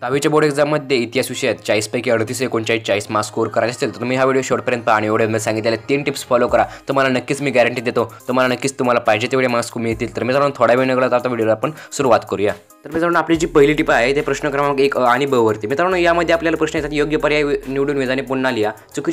दहावीच्या बोर्ड एक्झाममध्ये इतिहास विषयात चाळीसपैकी अडतीस एकोणचाळीस चाळीस मार्क्स स्कोर करायचे असेल तर तुम्ही हा व्हिडिओ शेवटपर्यंत आणि एवढे सांगितलेले तीन टिप्स फॉलो करा तुम्हाला नक्कीच मी गॅरंटी देतो तुम्हाला नक्कीच तुम्हाला पाहिजे तेवढे मार्क्स मिळतील तर मित्रांनो थोडा वेळ निघाला तर आता व्हिडिओला आपण सुरुवात करूया तर मित्रांनो आपली जी पहली टिप है ते प्रश्न क्रमांक एक आणि ब अपने मित्रांनो यामध्ये आपल्याला प्रश्न येतात योग्य पर्याय निवडून वेजाने पुन्हा लिहा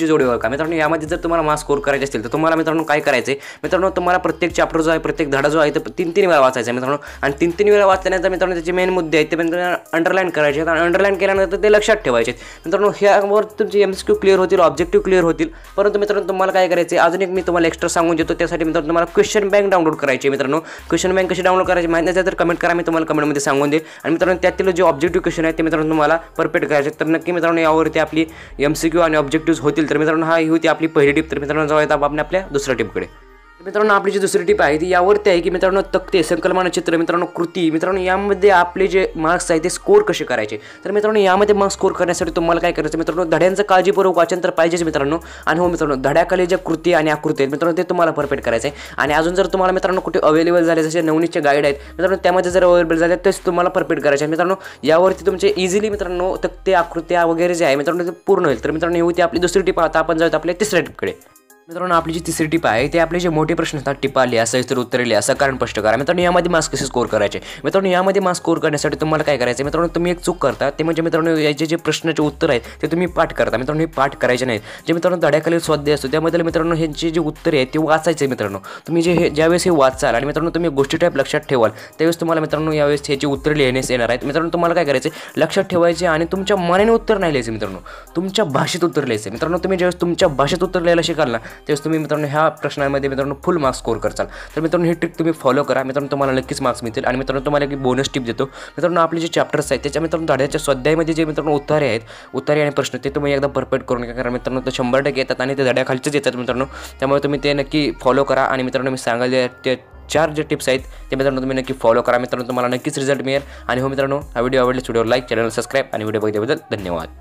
जोड़े वह का मित्रों यामध्ये जर तुम्हारा मार्क्स स्कोर कराए तो तुम्हारा मित्रों का काय करायचे मित्रांनो तुम्हाला प्रत्येक चॅप्टर जो है प्रत्येक धडा जो है तो तीन तीन वेळा वाचायचा मित्रांनो आणि तीन तीन वेळा वाचल्यानंतर मित्रों के मेन मुद्दे आहेत ते मित्रांनो अंडरलाईन करायचे आणि अंडरलाईन केल्यानंतर ते लक्षात ठेवायचे मित्रांनो ह्यावर तुमचे एम क्यू क्लिअर होतील ऑब्जेक्टिव्ह क्लिअर होतील परंतु मित्रांनो तुम्हाला काय करायचे अजून एक मैं तुम्हाला एक्स्ट्रा सांगून देते त्यासाठी तुम्हारा क्वेश्चन बँक डाउनलोड कराए मित्रांनो क्वेश्चन बैंक कशी डाउनलोड करायची माहिती कमेंट करा तुम्हारा कमेंट में सांगू सांगून देईल आणि मित्रांनो क्वेश्चन है मित्रों तुम्हारा परफेक्ट करायचे तर नक्की मित्रांनो यावरती आपली एम सी क्यू आणि ऑब्जेक्टिव्ह होतील तर मित्रांनो हा ही होती आपली पहिली टिप तर मित्रांनो मित्रों अपनी जी दूसरी टीप है ती यावरती आहे की मित्रांनो तक्ते संकल्पनाचित्र मित्रांनो कृती मित्रांनो यामध्ये आपले जे मार्क्स है ते स्कोर कैसे करायचे तो मित्रों में मार्क्स स्कोर करण्यासाठी तुम्हाला काय करायचं मित्रांनो धड्यांचं काजीपूर्वक वाचन तो पाहिजेच मित्रों हो मित्रों धड्याखाली जे कृति आकृति है मित्रों तुम्हारा परफेक्ट कराएं आहे जर तुम्हारा मित्रों कुठे अवेलेबल झाले जसे नवनीचे गाईड आहेत मित्रांनो त्यामध्ये जर अवेलेबल जाए तो तुम्हाला परफेक्ट कराए आहे मित्रांनो यावरती तुमचे इझिली मित्रांनो तक्ते आकृत्या वगैरे जे है मित्रांनो पूर्ण होईल मित्रों मित्रांनो ही होती आपली दुसरी टीप आता आपण जाऊयात आपल्या तिसऱ्या टिपकडे मित्रों आपली जी तीसरी टीप है ते आपके जे मोठे प्रश्न असतात टिपा लिहा उत्तर लिया कारण स्पष्ट करा मित्रों यामध्ये मार्क्स कसे स्कोर करायचे मित्रांनो यामध्ये मार्क्स स्कोर करण्यासाठी तुम्हाला काय करायचं मित्रांनो तुम्ही एक चूक करता ते म्हणजे मित्रांनो याचे जे प्रश्नाचे उत्तर है तो तुम्हें पाठ करता मित्रों हे पाठ करायचे नाहीत जे मित्रांनो धड़ाखा स्वाध्याय असतो त्यामध्ये उत्तर है तो उत्तरे आहेत ते वाचायचे जे हे ज्यावेळेस हे वाचाल आणि गोष्टी टाइप लक्ष्य ठेवाल तुम्हारा मित्रों मित्रांनो उत्तर ह्याची उत्तरे लिहिण्यास येणार क्या मित्रांनो तुम्हाला काय करायचे लक्षात ठेवायचे मनाने उत्तर नहीं लिया मित्रों तुम्हार भाषेत उत्तर लिया मित्रों तुम्हें ज्यावेळेस तुम्हार भाषेत उत्तर लिया शिकाल तेच तुम्हें मित्रों हा प्रश्नामध्ये मित्रों फुल मार्क्स स्कोर करा तो मित्रों ही ट्रिक तुम्हें फॉलो करा मित्रों तुम्हारा नक्कीच मार्क्स मिळतील आणि मित्रांनो तुम्हाला एक बोनस टिप देतो मित्रांनो अपने जे है आहेत मित्रों धड़ा धड्याच्या स्वाध्यायमध्ये जे मित्रांनो उतारे आहेत उतारे आणि प्रश्न ते तुम्हें एकदम परफेक्ट करून घ्या कारण मित्रांनो ते शंभर टक्के येतात आणि ते धड्याखालचेच येतात नक्की फॉलो करा आणि मित्रांनो मी सांगायला चार जे टिप्स हैं ते मित्रांनो तुम्ही नक्की फॉलो करा मित्रांनो तुम्हारा नक्कीच रिजल्ट मिले और हो मित्रांनो हा व्हिडिओ आवडला व्हिडिओ लाईक चॅनल सबस्क्राईब आणि व्हिडिओ बघितल्याबद्दल धन्यवाद